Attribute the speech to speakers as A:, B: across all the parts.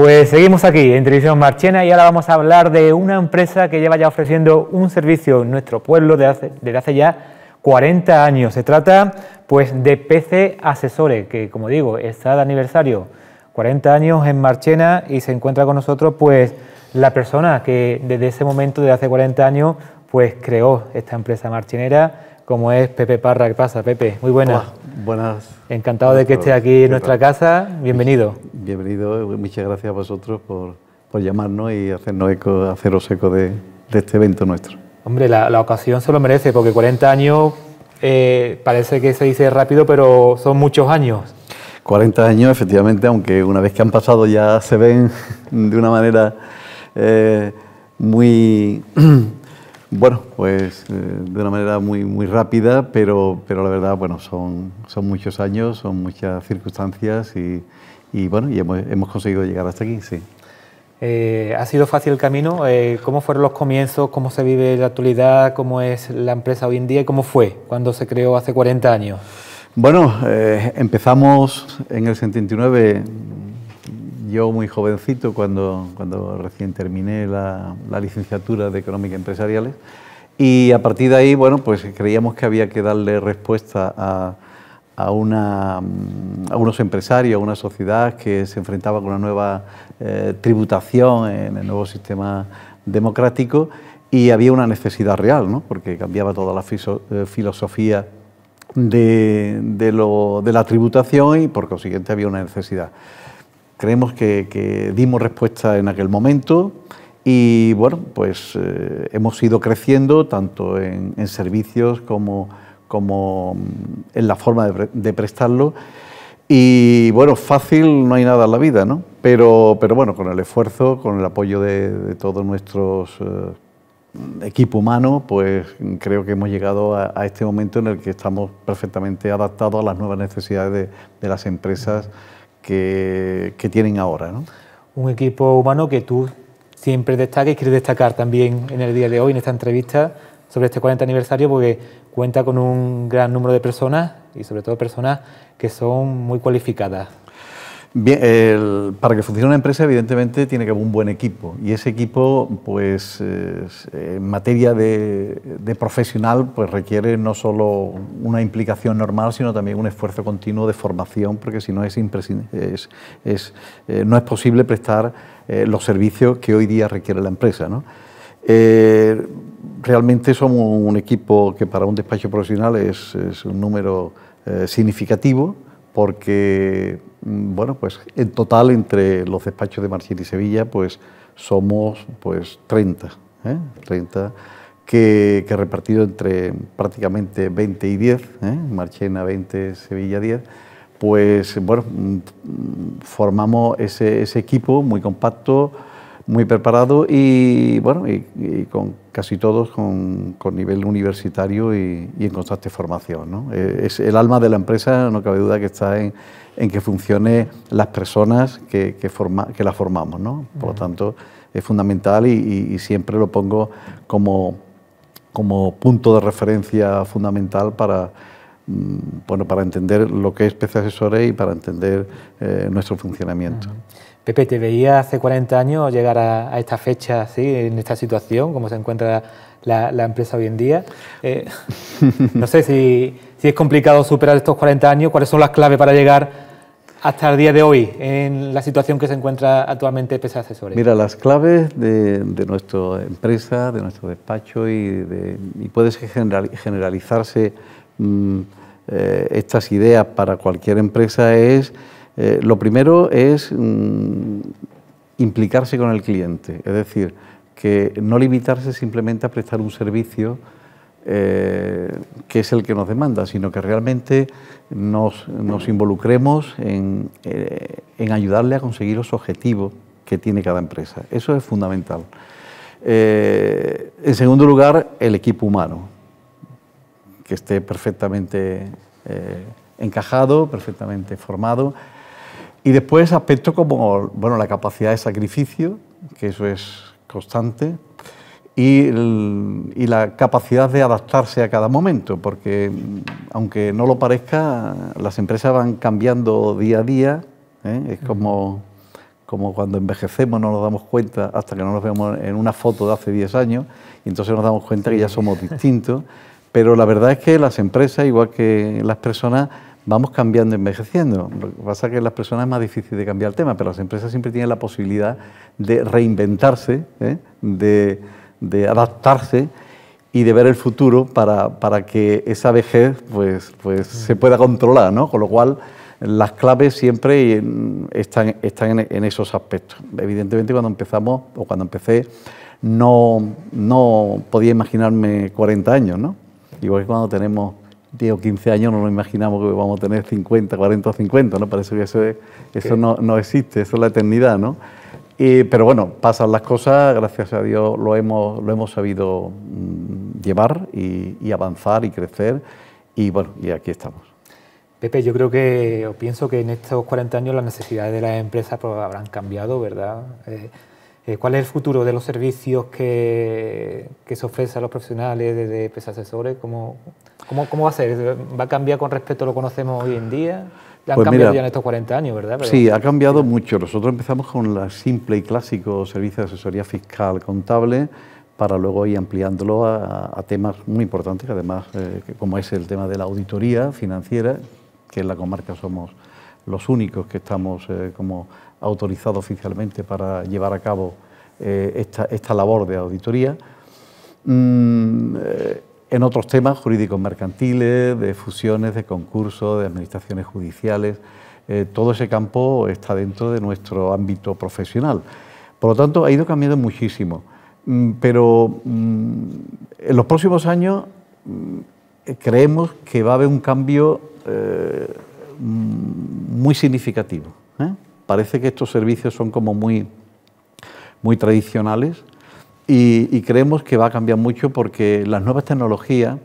A: Pues seguimos aquí en Televisión Marchena y ahora vamos a hablar de una empresa que lleva ya ofreciendo un servicio en nuestro pueblo desde hace, ya 40 años. Se trata pues de PC Asesores, que como digo, está de aniversario, 40 años en Marchena y se encuentra con nosotros pues la persona que desde ese momento, desde hace 40 años, pues creó esta empresa marchinera, como es Pepe Parra. ¿Qué pasa, Pepe? Muy buenas. buenas. Encantado de que estés aquí en nuestra casa. Bienvenido. Bienvenido, Muchas gracias a vosotros por, llamarnos y hacernos
B: eco, haceros eco de, este evento nuestro.
A: Hombre, la, ocasión se lo merece, porque 40 años eh, parece que se dice rápido, pero son muchos años.
B: 40 años, efectivamente, aunque una vez que han pasado ya se ven de una manera eh, muy, bueno, pues eh, de una manera muy, muy rápida, pero, pero la verdad, bueno, son, son muchos años, son muchas circunstancias y y bueno, y hemos, hemos conseguido llegar hasta aquí, sí.
A: Eh, ¿Ha sido fácil el camino? Eh, ¿Cómo fueron los comienzos? ¿Cómo se vive la actualidad? ¿Cómo es la empresa hoy en día? ¿Y cómo fue cuando se creó hace 40 años?
B: Bueno, eh, empezamos en el 79, yo muy jovencito, cuando, cuando recién terminé la, la licenciatura de Económica Empresariales. Y a partir de ahí, bueno, pues creíamos que había que darle respuesta a Mm, a, unos empresarios, a una sociedad que se enfrentaba con una nueva eh, tributación en el nuevo sistema democrático y había una necesidad real, ¿no? porque cambiaba toda la eh, filosofía de, la tributación y por consiguiente había una necesidad. Creemos que, dimos respuesta en aquel momento y bueno, pues eh, hemos ido creciendo tanto en, en servicios como como mm, en la forma de, prestarlo. Y bueno, fácil no hay nada en la vida, ¿no? Pero, pero bueno, con el esfuerzo, con el apoyo de, de todos nuestros eh, equipo humano, pues creo que hemos llegado a, este momento en el que estamos perfectamente adaptados a las nuevas necesidades de, las empresas que, tienen ahora. ¿no?
A: Un equipo humano que tú siempre destacas y quieres destacar también en el día de hoy, en esta entrevista sobre este 40 aniversario porque cuenta con un gran número de personas y sobre todo personas que son muy cualificadas.
B: Bien, para que funcione una empresa, evidentemente, tiene que haber un buen equipo. Y ese equipo, pues, en materia de, profesional, pues requiere no solo una implicación normal, sino también un esfuerzo continuo de formación, porque si no es, es, eh, no es posible prestar eh, los servicios que hoy día requiere la empresa. ¿no? Eh, realmente somos un equipo que para un despacho profesional es, un número eh, significativo porque, mm, bueno, pues en total entre los despachos de Marchena y Sevilla, pues somos pues 30, 30 ¿eh? que, repartido entre prácticamente 20 y 10, ¿eh? Marchena 20, Sevilla 10, pues bueno, mm, mm, formamos ese equipo muy compacto, muy preparado y bueno, y, con casi todos con, nivel universitario y, en constante formación. ¿no? Eh, es el alma de la empresa, no cabe duda que está en, en que funcione las personas que, que, la formamos. ¿no? Por lo tanto, es fundamental y, siempre lo pongo como, punto de referencia fundamental para, mm, bueno, para entender lo que es PC Asesoré y para entender eh, nuestro funcionamiento.
A: Pepe, ¿te veía hace 40 años llegar a, esta fecha así, en esta situación, como se encuentra la, empresa hoy en día? Eh, no sé si, es complicado superar estos 40 años, ¿cuáles son las claves para llegar hasta el día de hoy en la situación que se encuentra actualmente Pesa Asesores? Mira,
B: las claves de, nuestra empresa, de nuestro despacho y, de, y puede generalizarse mm, eh, estas ideas para cualquier empresa es eh, lo primero es mm, implicarse con el cliente, es decir, que no limitarse simplemente a prestar un servicio eh, que es el que nos demanda, sino que realmente nos, involucremos eh, en, ayudarle a conseguir los objetivos que tiene cada empresa. Eso es fundamental. en segundo lugar, el equipo humano, que esté perfectamente encajado, perfectamente formado y después aspectos como bueno, la capacidad de sacrificio, que eso es constante, y, y, la capacidad de adaptarse a cada momento, porque mm, aunque no lo parezca, las empresas van cambiando día a día, ¿eh? es como, como cuando envejecemos no nos damos cuenta hasta que no nos vemos en una foto de hace 10 años, y entonces nos damos cuenta que ya somos distintos, pero la verdad es que las empresas, igual que las personas, vamos cambiando, envejeciendo. Lo que pasa es que las personas es más difícil de cambiar el tema, pero las empresas siempre tienen la posibilidad de reinventarse, ¿eh? de, adaptarse y de ver el futuro para, que esa vejez pues, pues mm. se pueda controlar, ¿no? Con lo cual, las claves siempre están, están en, esos aspectos. Evidentemente, cuando empezamos, o cuando empecé, no, no podía imaginarme 40 años, ¿no? Igual que cuando tenemos 10 o 15 años no nos imaginamos que vamos a tener 50, 40 o 50, ¿no? Parece que eso, eso no, existe, eso es la eternidad, ¿no? pero bueno, pasan las cosas, gracias a Dios lo hemos, lo hemos sabido mm, llevar y, avanzar y crecer y bueno, y aquí estamos.
A: Pepe, yo creo que, o pienso que en estos 40 años las necesidades de las empresas pues, habrán cambiado, ¿verdad? Eh, eh, cuál es el futuro de los servicios que, se ofrecen a los profesionales de, de asesores, ¿Cómo, cómo, cómo va a ser? ¿Va a cambiar con respecto a lo que conocemos hoy en día? Han pues cambiado ya en estos 40 años, ¿verdad? sí, ha
B: cambiado mucho. Nosotros empezamos con la simple y clásico servicio de asesoría fiscal contable para luego ir ampliándolo a, temas muy importantes, además, eh, como es el tema de la auditoría financiera, que en la comarca somos los únicos que estamos eh, como autorizado oficialmente para llevar a cabo eh, esta, labor de auditoría. Mm, eh, en otros temas jurídicos mercantiles, de fusiones, de concursos, de administraciones judiciales, eh, todo ese campo está dentro de nuestro ámbito profesional. Por lo tanto, ha ido cambiando muchísimo. Mm, pero mm, en los próximos años creemos que va a haber un cambio muy significativo parece que estos servicios son como muy, muy tradicionales y, creemos que va a cambiar mucho porque las nuevas tecnologías,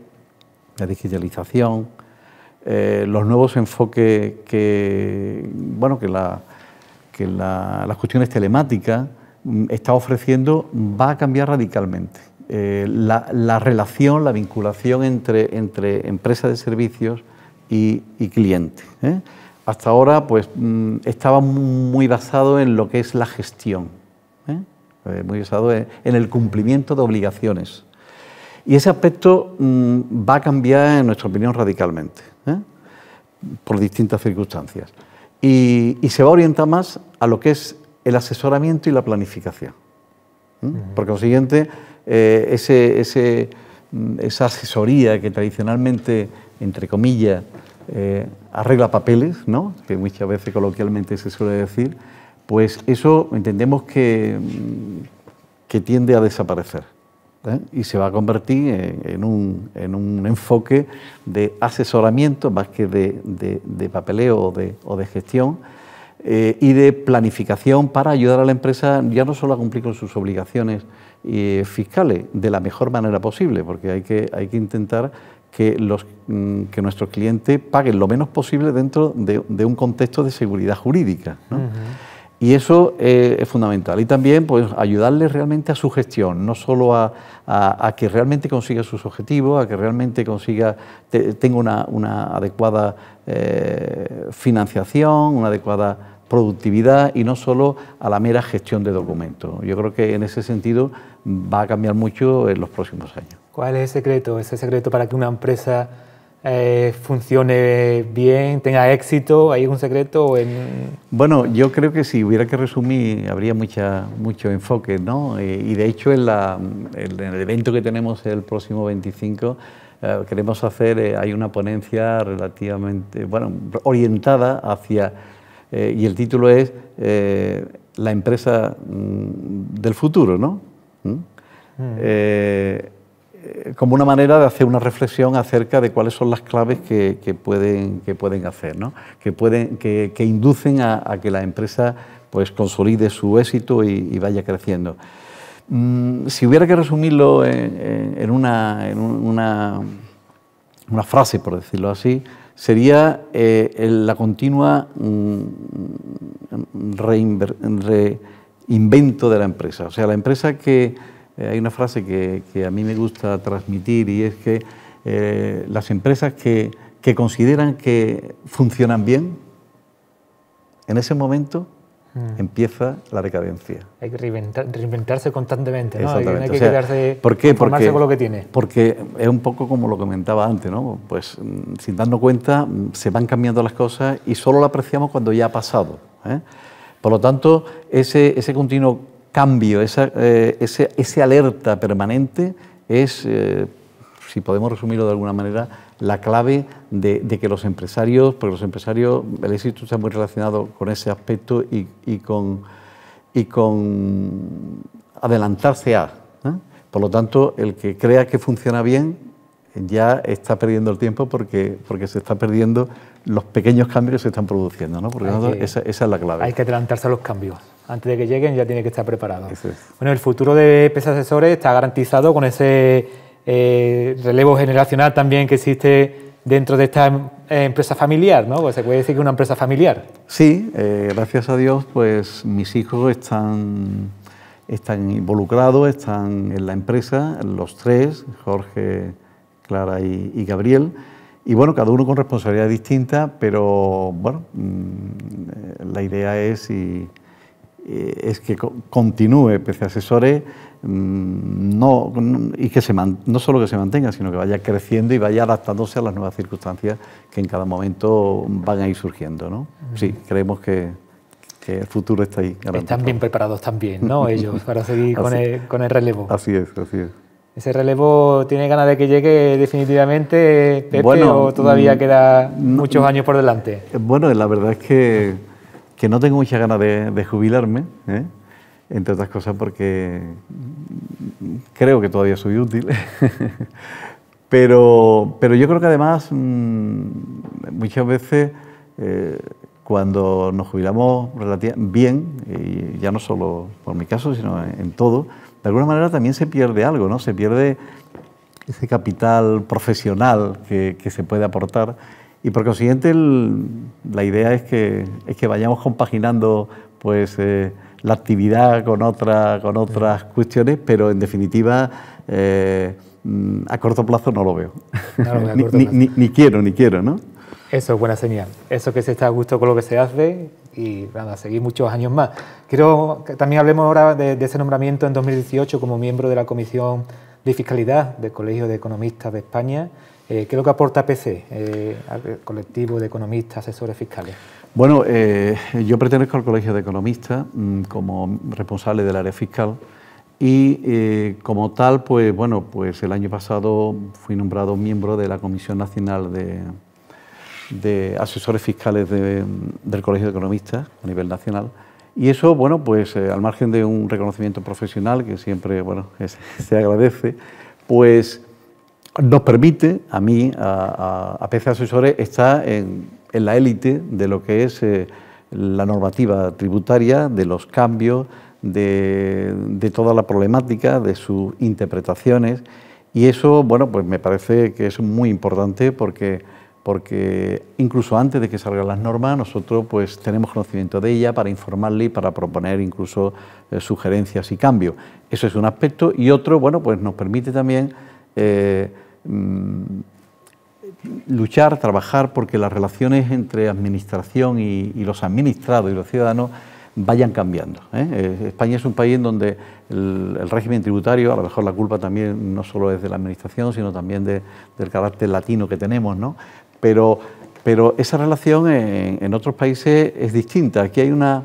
B: la digitalización, eh, los nuevos enfoques que, bueno, que, las cuestiones telemáticas mm, está ofreciendo va a cambiar radicalmente. Eh, la, relación, la vinculación entre, entre empresa de servicios y, y cliente. ¿eh? hasta ahora pues, mm, estaba muy basado en lo que es la gestión, ¿eh? Eh, muy basado en el cumplimiento de obligaciones. Y ese aspecto mm, va a cambiar, en nuestra opinión, radicalmente, ¿eh? por distintas circunstancias. Y, se va a orientar más a lo que es el asesoramiento y la planificación. ...porque Por consiguiente, mm, esa asesoría que tradicionalmente, entre comillas, eh, arregla papeles, ¿no? que muchas veces coloquialmente se suele decir, pues eso entendemos que, mm, que tiende a desaparecer ¿eh? y se va a convertir en, un, en, un, enfoque de asesoramiento más que de, papeleo o de, o de gestión. Eh, y de planificación para ayudar a la empresa ya no solo a cumplir con sus obligaciones fiscales de la mejor manera posible, porque hay que, hay que intentar que, los, mm, que nuestro cliente pague lo menos posible dentro de, un contexto de seguridad jurídica. Y eso eh, es fundamental. Y también pues, ayudarle realmente a su gestión, no solo a, que realmente consiga sus objetivos, a que realmente consiga, tenga una, adecuada eh, financiación, una adecuada productividad y no solo a la mera gestión de documentos. Yo creo que en ese sentido va a cambiar mucho en los próximos años.
A: ¿Cuál es el secreto? ¿Es el secreto para que una empresa eh, funcione bien, tenga éxito? ¿Hay algún secreto?
B: Bueno, yo creo que si hubiera que resumir, habría mucha, mucho enfoque, ¿no? Eh, y de hecho, en, el evento que tenemos el próximo 25, eh, queremos hacer, hay una ponencia relativamente, bueno, orientada hacia, y el título es La empresa mm, del futuro, ¿no? ¿Mm? mm. Eh, como una manera de hacer una reflexión acerca de cuáles son las claves que, pueden, que pueden hacer, ¿no? que, pueden, que, inducen a, que la empresa pues, consolide su éxito y, vaya creciendo. Mm, si hubiera que resumirlo en, una, frase, por decirlo así, sería eh, la continua mm, reinvento de la empresa. O sea, la empresa que eh, hay una frase que, a mí me gusta transmitir y es que eh, las empresas que, consideran que funcionan bien, en ese momento mm. empieza la decadencia.
A: Hay que reinventarse constantemente, ¿no? que quedarse, Porque, con lo que tiene.
B: Porque es un poco como lo comentaba antes, ¿no? Pues mm, sin darnos cuenta mm, se van cambiando las cosas y solo lo apreciamos cuando ya ha pasado. ¿eh? Por lo tanto, ese, ese continuo cambio, eh, ese, alerta permanente es, eh, si podemos resumirlo de alguna manera, la clave de, que los empresarios, porque los empresarios, el éxito está muy relacionado con ese aspecto y, y, con, adelantarse a. ¿eh? Por lo tanto, el que crea que funciona bien ya está perdiendo el tiempo porque, porque se está perdiendo los pequeños cambios que se están produciendo, ¿no? Porque esa,
A: es la clave. Hay que adelantarse a los cambios. Antes de que lleguen ya tiene que estar preparado. Bueno, el futuro de PES Asesores está garantizado con ese eh, relevo generacional también que existe dentro de esta em, empresa familiar, ¿no? Pues se puede decir que es una empresa familiar. Sí, eh, gracias a Dios, pues
B: mis hijos están, están involucrados, están en la empresa, los tres, Jorge, Clara y Gabriel. Y bueno, cada uno con responsabilidad distinta, pero bueno, mm, la idea es, eh, es que continúe, que Asesores mm, mm, y que se no solo que se mantenga, sino que vaya creciendo y vaya adaptándose a las nuevas circunstancias que en cada momento van a ir surgiendo. ¿no? Sí, creemos que, el futuro está ahí. Están bien
A: preparados también, ¿no? Ellos, para seguir con, el, con el relevo. Así es, así es. ¿Ese relevo tiene ganas de que llegue definitivamente, Pepe, o todavía mm, queda muchos mm, años por delante?
B: Eh, bueno, la verdad es que, no tengo muchas ganas de, jubilarme, ¿eh? entre otras cosas porque mm, creo que todavía soy útil. pero, yo creo que además muchas veces eh, cuando nos jubilamos bien, y ya no solo por mi caso, sino en todo, de alguna manera también se pierde algo, ¿no? Se pierde ese capital profesional que, que se puede aportar. Y por consiguiente, la idea es que, es que vayamos compaginando pues, eh, la actividad con, otra, con otras cuestiones, pero en definitiva, eh, mm, a corto plazo no lo veo. ni, ni quiero, ni quiero, ¿no?
A: Eso es buena señal. Eso que se está a gusto con lo que se hace, y nada, seguir muchos años más. Quiero que también hablemos ahora de, ese nombramiento en 2018 como miembro de la Comisión de Fiscalidad del Colegio de Economistas de España. Eh, ¿Qué es lo que aporta PC eh, al colectivo de economistas, asesores fiscales?
B: Bueno, eh, yo pertenezco al Colegio de Economistas mm, como responsable del área fiscal y eh, como tal, pues bueno, pues el año pasado fui nombrado miembro de la Comisión Nacional de, de asesores fiscales del Colegio de Economistas a nivel nacional. Y eso, bueno, pues eh, al margen de un reconocimiento profesional que siempre, bueno, se agradece, pues nos permite a mí, a, a, Asesores, estar en, la élite de lo que es eh, la normativa tributaria, de los cambios, de, de toda la problemática, de sus interpretaciones. Y eso, bueno, pues me parece que es muy importante porque porque incluso antes de que salgan las normas nosotros pues tenemos conocimiento de ella para informarle y para proponer incluso eh, sugerencias y cambios. Eso es un aspecto y otro, bueno, pues nos permite también eh, mm, luchar, trabajar porque las relaciones entre administración y, los administrados y los ciudadanos vayan cambiando. ¿eh? España es un país en donde el, régimen tributario, a lo mejor la culpa también no solo es de la administración, sino también del carácter latino que tenemos, ¿no? Pero, pero esa relación en, otros países es distinta. Aquí hay una,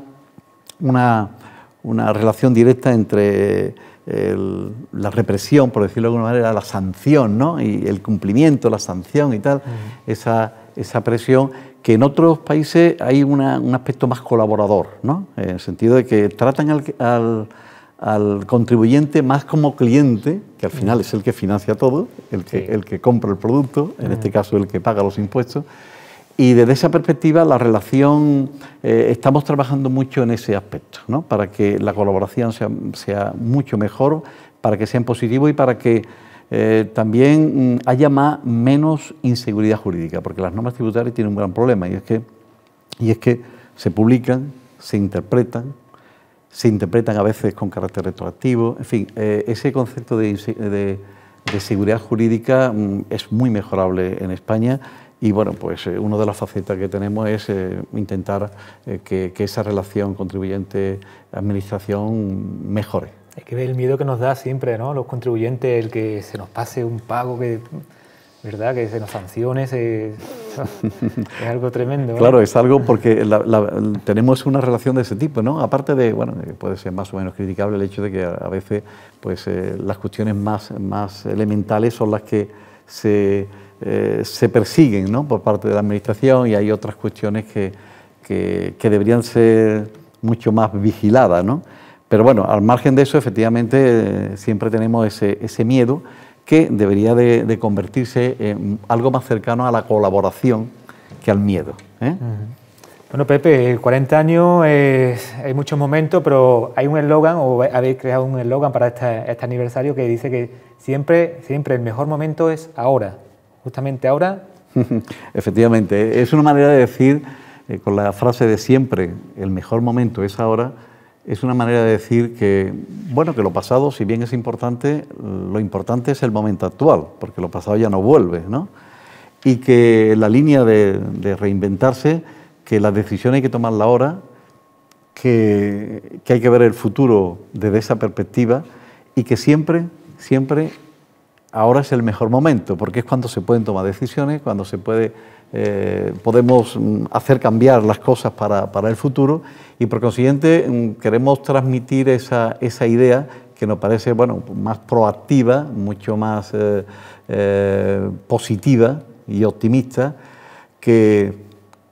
B: relación directa entre la represión, por decirlo de alguna manera, la sanción, ¿no? Y el cumplimiento, la sanción y tal, esa, esa presión que en otros países hay una, un aspecto más colaborador, ¿no? en el sentido de que tratan al, al contribuyente más como cliente, que al final mm. es el que financia todo, el que, el que compra el producto, en este mm. caso el que paga los impuestos. Y desde esa perspectiva, la relación, eh, estamos trabajando mucho en ese aspecto, para que la colaboración sea, mucho mejor, para que sea en positivo y para que eh, también mm, haya más, menos inseguridad jurídica, porque las normas tributarias tienen un gran problema y es que, y es que se publican, se interpretan, se interpretan a veces con carácter retroactivo. En fin, eh, ese concepto de, de, seguridad jurídica mm, es muy mejorable en España y bueno, pues eh, una de las facetas que tenemos es eh, intentar que, que, esa relación contribuyente-administración mejore.
A: Hay que ver el miedo que nos da siempre, ¿no? Los contribuyentes, el que se nos pase un pago que ¿verdad? Que se nos sancione, es algo tremendo. Claro, es
B: algo porque tenemos una relación de ese tipo, ¿no? Aparte de, bueno, puede ser más o menos criticable el hecho de que a veces pues, eh, las cuestiones más, más elementales son las que eh, se, persiguen, ¿no? Por parte de la Administración y hay otras cuestiones que, que, que deberían ser mucho más vigiladas, ¿no? Pero bueno, al margen de eso, efectivamente, eh, siempre tenemos ese, ese miedo que debería de, convertirse en algo más cercano a la colaboración que al miedo. ¿eh?
A: Bueno, Pepe, 40 años, es hay muchos momentos, pero hay un eslogan, o habéis creado un eslogan para este, aniversario que dice que siempre, siempre el mejor momento es ahora, justamente ahora.
B: Efectivamente, es una manera de decir, eh, con la frase de siempre, el mejor momento es ahora, es una manera de decir que, bueno, que lo pasado, si bien es importante, lo importante es el momento actual, porque lo pasado ya no vuelve, ¿no? Y que la línea de, reinventarse, que la decisión hay que tomarla ahora, que hay que ver el futuro desde esa perspectiva y que siempre, siempre, ahora es el mejor momento, porque es cuando se pueden tomar decisiones, cuando se puede eh, podemos mm, hacer cambiar las cosas para, el futuro y por consiguiente mm, queremos transmitir esa, idea que nos parece bueno, más proactiva, mucho más eh, eh, positiva y optimista que,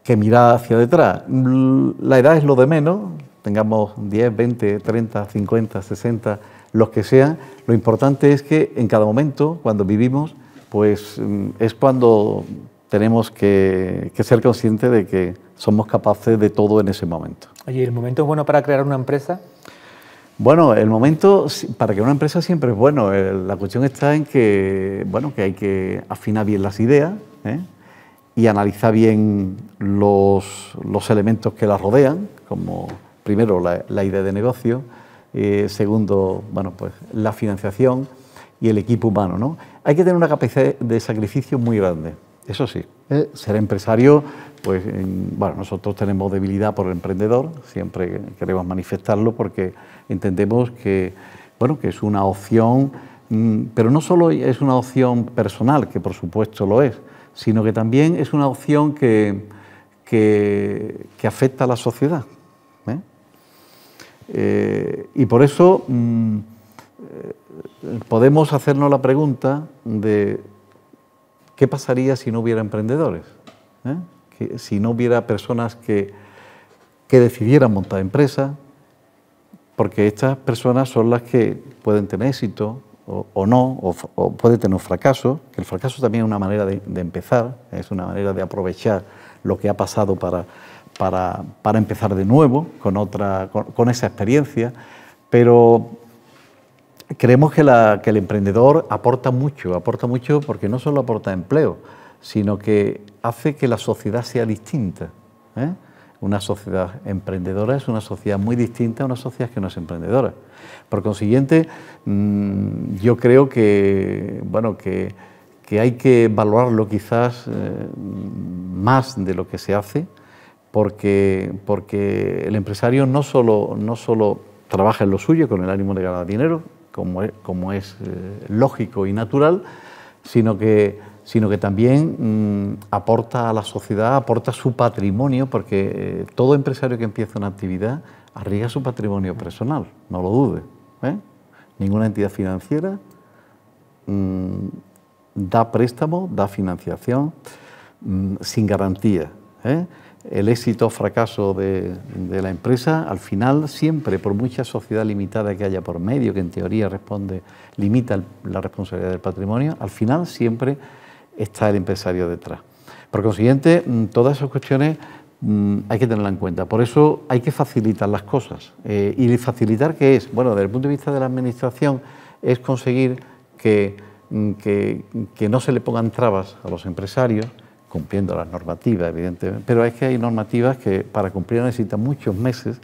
B: que mirar hacia detrás. Mm, la edad es lo de menos, tengamos 10, 20, 30, 50, 60, los que sean, lo importante es que en cada momento, cuando vivimos, pues es cuando tenemos que, ser conscientes de que somos capaces de todo en ese momento.
A: ¿Y ¿el momento es bueno para crear una empresa?
B: Bueno, el momento para crear una empresa siempre es bueno. Eh, la cuestión está en que, bueno, que hay que afinar bien las ideas ¿eh? y analizar bien los, elementos que las rodean, como primero la, idea de negocio, eh, segundo, bueno, pues la financiación y el equipo humano. ¿no? Hay que tener una capacidad de sacrificio muy grande. Eso sí, ¿eh? ser empresario, pues bueno, nosotros tenemos debilidad por el emprendedor, siempre queremos manifestarlo porque entendemos que, bueno, que es una opción, mm, pero no solo es una opción personal, que por supuesto lo es, sino que también es una opción que, afecta a la sociedad. ¿eh? Eh, y por eso mm, podemos hacernos la pregunta de ¿Qué pasaría si no hubiera emprendedores? ¿Eh? si no hubiera personas que, decidieran montar empresas, porque estas personas son las que pueden tener éxito o, no, o, puede tener fracaso, que el fracaso también es una manera de, empezar, es una manera de aprovechar lo que ha pasado para, para, empezar de nuevo con, otra, con esa experiencia, pero creemos que, el emprendedor aporta mucho, aporta mucho porque no solo aporta empleo, sino que hace que la sociedad sea distinta. ¿eh? Una sociedad emprendedora es una sociedad muy distinta a una sociedad que no es emprendedora. Por consiguiente, mm, yo creo que, bueno, que, hay que valorarlo quizás eh, más de lo que se hace, porque, porque el empresario no solo, no solo trabaja en lo suyo con el ánimo de ganar dinero, como es, eh, lógico y natural, sino que, sino que también mm, aporta a la sociedad, aporta su patrimonio, porque eh, todo empresario que empieza una actividad arriesga su patrimonio personal, no lo dude. ¿eh? Ninguna entidad financiera mm, da préstamo, da financiación mm, sin garantía el éxito o fracaso de, la empresa, al final siempre, por mucha sociedad limitada que haya por medio, que en teoría responde, limita la responsabilidad del patrimonio, al final siempre está el empresario detrás. Por consiguiente, mm, todas esas cuestiones mm, hay que tenerla en cuenta. Por eso hay que facilitar las cosas. Eh, ¿Y facilitar qué es? Bueno, desde el punto de vista de la Administración es conseguir que mm, no se le pongan trabas a los empresarios, cumpliendo las normativas, evidentemente, pero es que hay normativas que para cumplir necesitan muchos meses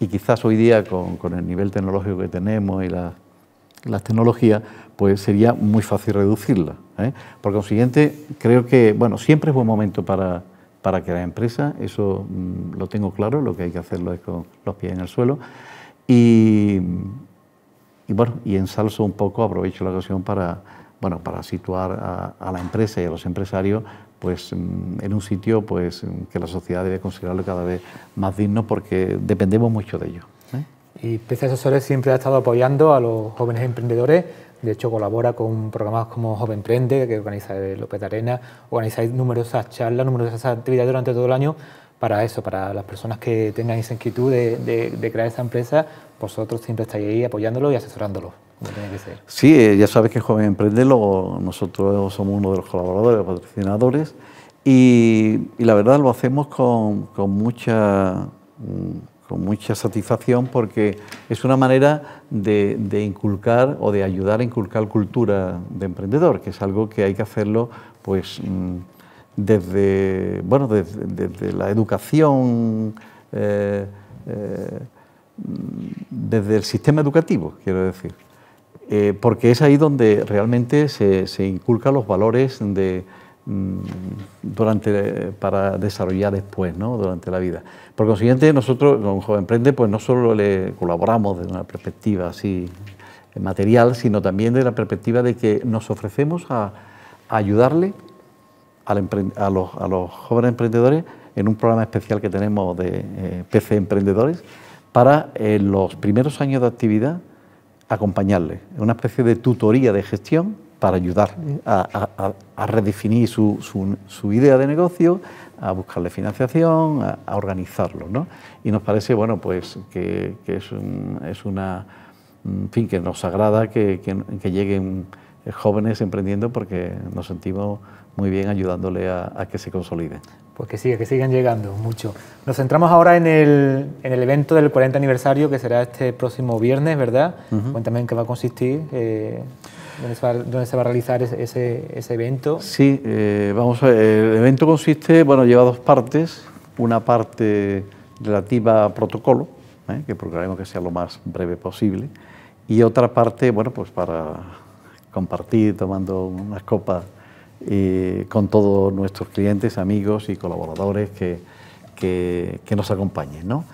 B: y quizás hoy día con, el nivel tecnológico que tenemos y las tecnologías, pues sería muy fácil reducirla. ¿eh? Por consiguiente, creo que, bueno, siempre es buen momento para, para la empresa. eso mm, lo tengo claro, lo que hay que hacerlo es con los pies en el suelo. Y, y bueno, y en ensalzo un poco, aprovecho la ocasión para, bueno, para situar a, la empresa y a los empresarios pues en un sitio pues que la sociedad debe considerarlo cada vez más digno porque dependemos mucho de ello. ¿eh?
A: Y PC Asesores siempre ha estado apoyando a los jóvenes emprendedores, de hecho colabora con programas como Joven Emprende, que organiza López de Arena, organiza numerosas charlas, numerosas actividades durante todo el año para eso, para las personas que tengan esa inquietud de, crear esa empresa, vosotros siempre estáis ahí apoyándolo y asesorándolo. Tiene
B: Sí, eh, ya sabes que Joven Emprende, nosotros somos uno de los colaboradores, patrocinadores, y, la verdad lo hacemos con, mucha mm, con mucha satisfacción porque es una manera de, inculcar o de ayudar a inculcar cultura de emprendedor, que es algo que hay que hacerlo pues mm, desde, la educación, eh, eh, desde el sistema educativo, quiero decir, eh, porque es ahí donde realmente se, se inculcan los valores de, mm, durante, para desarrollar después, ¿no? durante la vida. Por consiguiente, nosotros un Joven Emprende pues no solo le colaboramos desde una perspectiva así material, sino también desde la perspectiva de que nos ofrecemos a ayudarle a, los, jóvenes emprendedores en un programa especial que tenemos de eh, PC Emprendedores para en eh, los primeros años de actividad acompañarles, una especie de tutoría de gestión para ayudar a, redefinir su, idea de negocio, a buscarle financiación, a, organizarlo. Y nos parece bueno, pues, que, es, una... fin, que nos agrada que lleguen jóvenes emprendiendo porque nos sentimos muy bien ayudándole a, que se consolide.
A: Pues que que sigan llegando mucho. Nos centramos ahora en el, en el evento del 40 aniversario que será este próximo viernes, ¿verdad? Cuéntame en qué va a consistir, eh, dónde, se va, a realizar ese, ese evento.
B: Sí, eh, vamos a ver, el evento consiste, bueno, lleva dos partes, una parte relativa a protocolo, ¿eh? que procuraremos que sea lo más breve posible, y otra parte, bueno, pues para compartir tomando unas copas y con todos nuestros clientes, amigos y colaboradores que, nos acompañen. ¿no?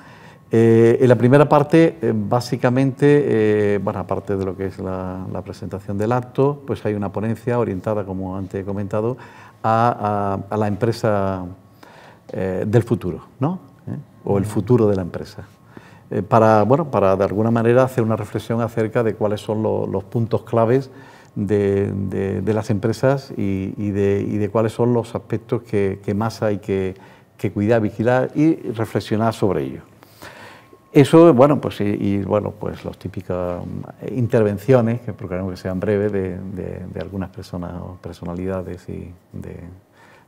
B: Eh, en la primera parte, eh, básicamente, eh, bueno, aparte de lo que es la, presentación del acto, pues hay una ponencia orientada, como antes he comentado, a, la empresa del futuro, ¿no? o el futuro de la empresa. para, bueno, para, de alguna manera, hacer una reflexión acerca de cuáles son los puntos claves de, de, las empresas y, de, y, de, cuáles son los aspectos que, que más hay que, que, cuidar, vigilar y reflexionar sobre ello. Eso, bueno, pues, y, y bueno, pues las típicas eh, intervenciones, que procuramos que sean breves, de, algunas personas o personalidades y de,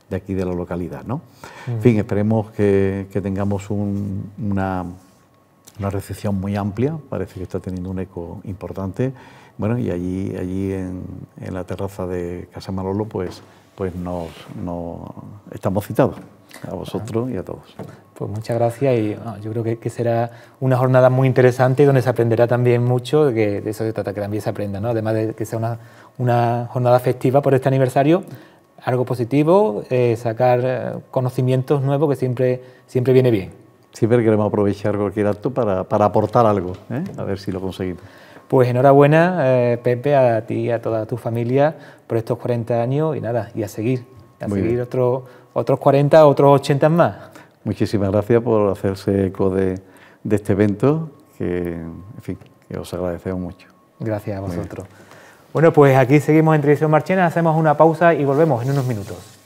B: de aquí de la localidad. ¿no? En mm. fin, esperemos que, que tengamos una, una recepción muy amplia, parece que está teniendo un eco importante bueno, y allí, allí en, la terraza de Casa Malolo pues, pues nos, estamos citados, a vosotros y a todos.
A: Pues muchas gracias y yo creo que, será una jornada muy interesante donde se aprenderá también mucho, de eso se trata, que también se aprenda, ¿no? además de que sea una, una jornada festiva por este aniversario, algo positivo, eh, sacar eh, conocimientos nuevos que siempre, siempre viene bien. Siempre queremos aprovechar cualquier acto para, para aportar algo, ¿eh? a ver si lo conseguimos. Pues enhorabuena, eh, Pepe, a ti y a toda tu familia por estos 40 años y nada, y a seguir, a seguir otros otros 40, otros 80 más.
B: Muchísimas gracias por hacerse eco de, este evento, que, en fin, que os agradecemos mucho.
A: Gracias a vosotros. Bueno, pues aquí seguimos en Tradición Marchena, hacemos una pausa y volvemos en unos minutos.